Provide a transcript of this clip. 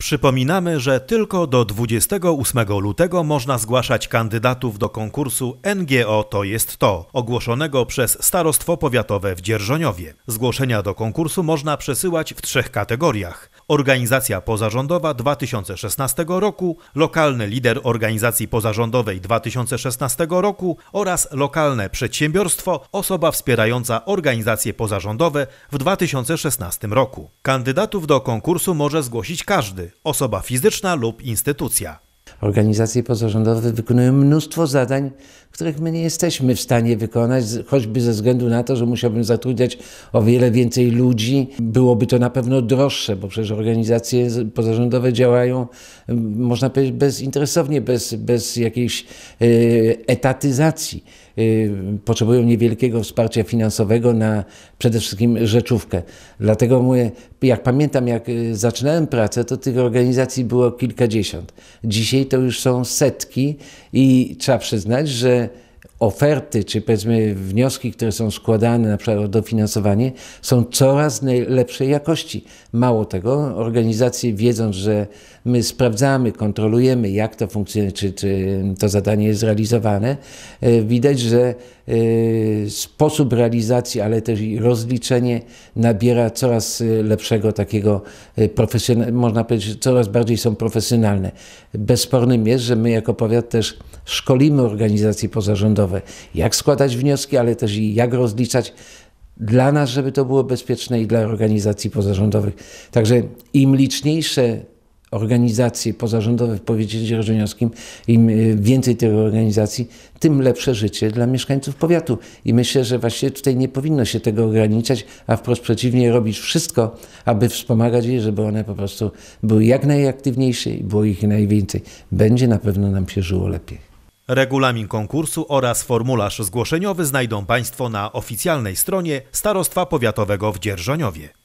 Przypominamy, że tylko do 28 lutego można zgłaszać kandydatów do konkursu NGO To Jest To, ogłoszonego przez Starostwo Powiatowe w Dzierżoniowie. Zgłoszenia do konkursu można przesyłać w trzech kategoriach. Organizacja Pozarządowa 2016 roku, Lokalny Lider Organizacji Pozarządowej 2016 roku oraz Lokalne Przedsiębiorstwo Osoba wspierająca organizacje pozarządowe w 2016 roku. Kandydatów do konkursu może zgłosić każdy, osoba fizyczna lub instytucja organizacje pozarządowe wykonują mnóstwo zadań, których my nie jesteśmy w stanie wykonać, choćby ze względu na to, że musiałbym zatrudniać o wiele więcej ludzi. Byłoby to na pewno droższe, bo przecież organizacje pozarządowe działają, mm, można powiedzieć, bezinteresownie, bez, bez jakiejś e, etatyzacji. E, potrzebują niewielkiego wsparcia finansowego na przede wszystkim rzeczówkę. Dlatego mówię, jak pamiętam, jak e, zaczynałem pracę, to tych organizacji było kilkadziesiąt. Dzisiaj to już są setki i trzeba przyznać, że oferty, czy powiedzmy wnioski, które są składane na przykład o dofinansowanie, są coraz lepszej jakości. Mało tego, organizacje wiedząc, że my sprawdzamy, kontrolujemy, jak to funkcjonuje, czy, czy to zadanie jest realizowane, e, widać, że e, sposób realizacji, ale też i rozliczenie nabiera coraz e, lepszego takiego profesjonalnego, można powiedzieć, coraz bardziej są profesjonalne. Bezspornym jest, że my jako powiat też szkolimy organizacje pozarządowe, finansowe, jak składać wnioski, ale też i jak rozliczać dla nas, żeby to było bezpieczne i dla organizacji pozarządowych. Także im liczniejsze organizacje pozarządowe w powiecie dzierżoniowskim, im y, więcej tych organizacji, tym lepsze życie dla mieszkańców powiatu. I myślę, że właśnie tutaj nie powinno się tego ograniczać, a wprost przeciwnie, robić wszystko, aby wspomagać je, żeby one po prostu były jak najaktywniejsze i było ich najwięcej. Będzie na pewno nam się żyło lepiej. Regulamin konkursu oraz formularz zgłoszeniowy znajdą Państwo na oficjalnej stronie Starostwa Powiatowego w Dzierżoniowie.